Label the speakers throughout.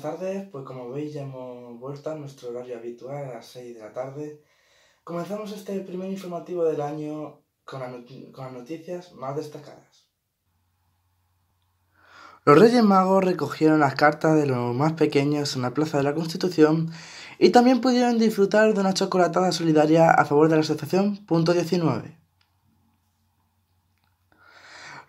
Speaker 1: buenas tardes, pues como veis ya hemos vuelto a nuestro horario habitual a las 6 de la tarde. Comenzamos este primer informativo del año con, con las noticias más destacadas. Los Reyes Magos recogieron las cartas de los más pequeños en la Plaza de la Constitución y también pudieron disfrutar de una chocolatada solidaria a favor de la asociación Punto 19.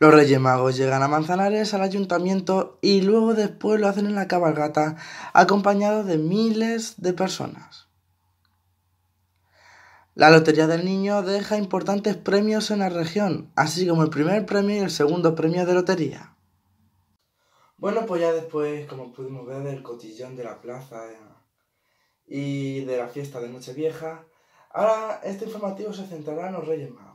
Speaker 1: Los Reyes Magos llegan a Manzanares al ayuntamiento y luego después lo hacen en la cabalgata acompañados de miles de personas. La Lotería del Niño deja importantes premios en la región, así como el primer premio y el segundo premio de lotería. Bueno, pues ya después, como pudimos ver, del cotillón de la plaza eh, y de la fiesta de Nochevieja, ahora este informativo se centrará en los Reyes Magos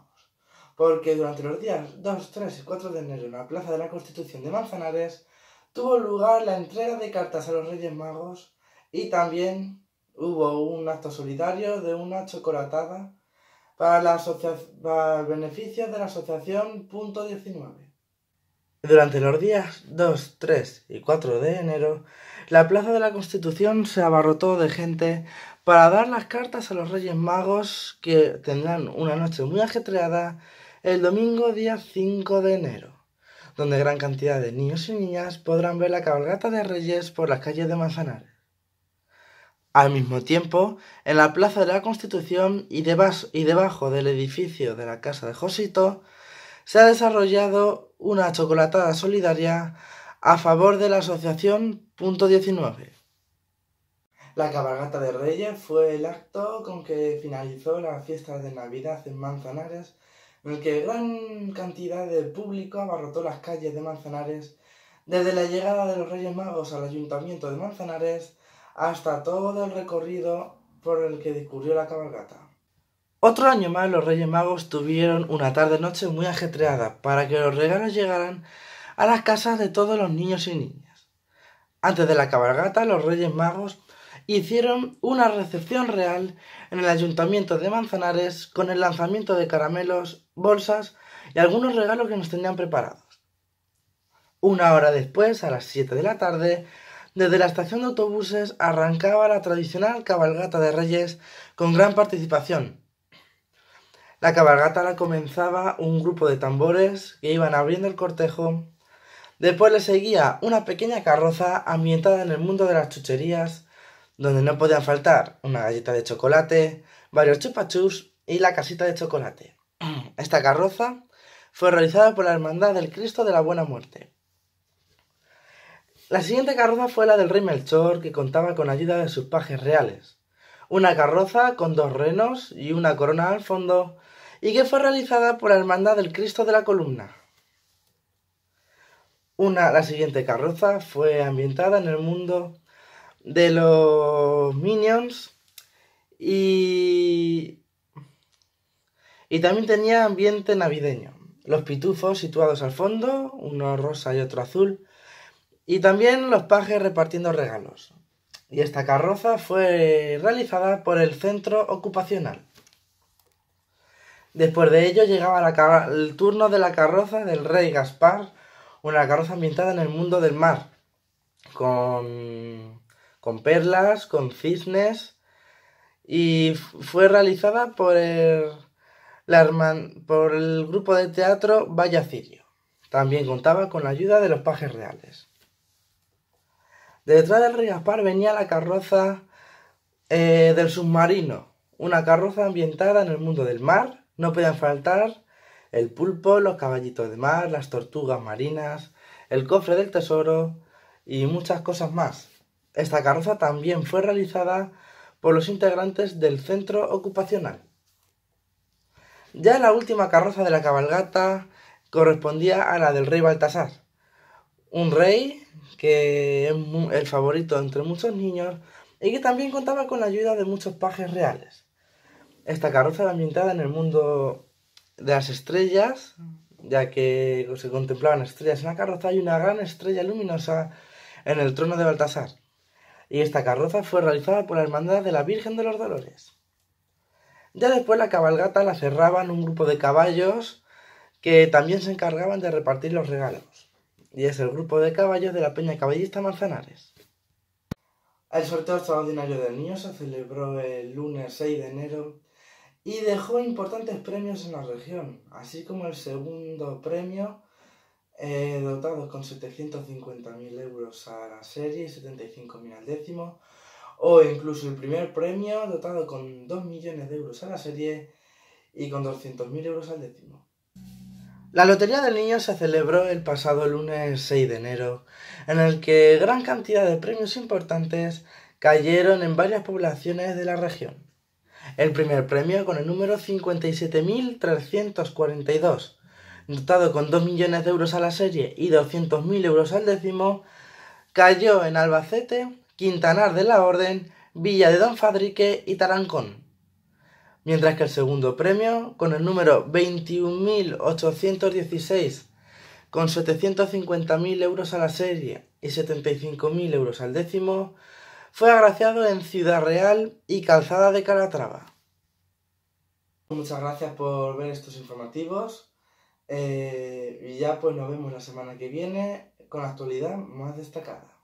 Speaker 1: porque durante los días 2, 3 y 4 de enero en la Plaza de la Constitución de Manzanares tuvo lugar la entrega de cartas a los Reyes Magos y también hubo un acto solidario de una chocolatada para, la el beneficio de la asociación Punto 19. Durante los días 2, 3 y 4 de enero, la Plaza de la Constitución se abarrotó de gente para dar las cartas a los Reyes Magos que tendrán una noche muy ajetreada el domingo día 5 de enero, donde gran cantidad de niños y niñas podrán ver la cabalgata de Reyes por las calles de Manzanares. Al mismo tiempo, en la Plaza de la Constitución y, debajo, del edificio de la Casa de Josito, se ha desarrollado una chocolatada solidaria a favor de la asociación Punto 19. La cabalgata de Reyes fue el acto con que finalizó la fiesta de Navidad en Manzanares en el que gran cantidad de público abarrotó las calles de Manzanares, desde la llegada de los Reyes Magos al Ayuntamiento de Manzanares hasta todo el recorrido por el que discurrió la cabalgata. Otro año más los Reyes Magos tuvieron una tarde-noche muy ajetreada para que los regalos llegaran a las casas de todos los niños y niñas. Antes de la cabalgata, los Reyes Magos hicieron una recepción real en el ayuntamiento de Manzanares con el lanzamiento de caramelos, bolsas y algunos regalos que nos tenían preparados. Una hora después, a las 7 de la tarde, desde la estación de autobuses arrancaba la tradicional cabalgata de Reyes con gran participación. La cabalgata la comenzaba un grupo de tambores que iban abriendo el cortejo Después le seguía una pequeña carroza ambientada en el mundo de las chucherías donde no podía faltar una galleta de chocolate, varios chupachus y la casita de chocolate. Esta carroza fue realizada por la Hermandad del Cristo de la Buena Muerte. La siguiente carroza fue la del rey Melchor, que contaba con ayuda de sus pajes reales. Una carroza con dos renos y una corona al fondo, y que fue realizada por la Hermandad del Cristo de la Columna. Una, la siguiente carroza fue ambientada en el mundo de los Minions. Y. Y también tenía ambiente navideño. Los pitufos situados al fondo, uno rosa y otro azul. Y también los pajes repartiendo regalos. Y esta carroza fue realizada por el centro ocupacional. Después de ello llegaba el turno de la carroza del rey Gaspar, una carroza ambientada en el mundo del mar, con con perlas, con cisnes, y fue realizada por el, por el grupo de teatro Vaya También contaba con la ayuda de los pajes reales. Detrás del río venía la carroza eh, del submarino, una carroza ambientada en el mundo del mar. No podían faltar el pulpo, los caballitos de mar, las tortugas marinas, el cofre del tesoro y muchas cosas más. Esta carroza también fue realizada por los integrantes del centro ocupacional. Ya la última carroza de la cabalgata correspondía a la del rey Baltasar, un rey que es el favorito entre muchos niños y que también contaba con la ayuda de muchos pajes reales. Esta carroza era ambientada en el mundo de las estrellas, ya que se contemplaban estrellas en la carroza y una gran estrella luminosa en el trono de Baltasar y esta carroza fue realizada por la Hermandad de la Virgen de los Dolores. Ya después la cabalgata la cerraban un grupo de caballos que también se encargaban de repartir los regalos, y es el grupo de caballos de la Peña Caballista Manzanares. El sorteo extraordinario del niño se celebró el lunes 6 de enero y dejó importantes premios en la región, así como el segundo premio eh, dotados con 750.000 euros a la serie y 75.000 al décimo, o incluso el primer premio dotado con 2 millones de euros a la serie y con 200.000 euros al décimo. La Lotería del Niño se celebró el pasado lunes 6 de enero, en el que gran cantidad de premios importantes cayeron en varias poblaciones de la región. El primer premio con el número 57.342 dotado con 2 millones de euros a la serie y 200.000 euros al décimo, cayó en Albacete, Quintanar de la Orden, Villa de Don Fadrique y Tarancón. Mientras que el segundo premio, con el número 21.816, con 750.000 euros a la serie y 75.000 euros al décimo, fue agraciado en Ciudad Real y Calzada de Calatrava. Muchas gracias por ver estos informativos. Eh, y ya pues nos vemos la semana que viene con la actualidad más destacada.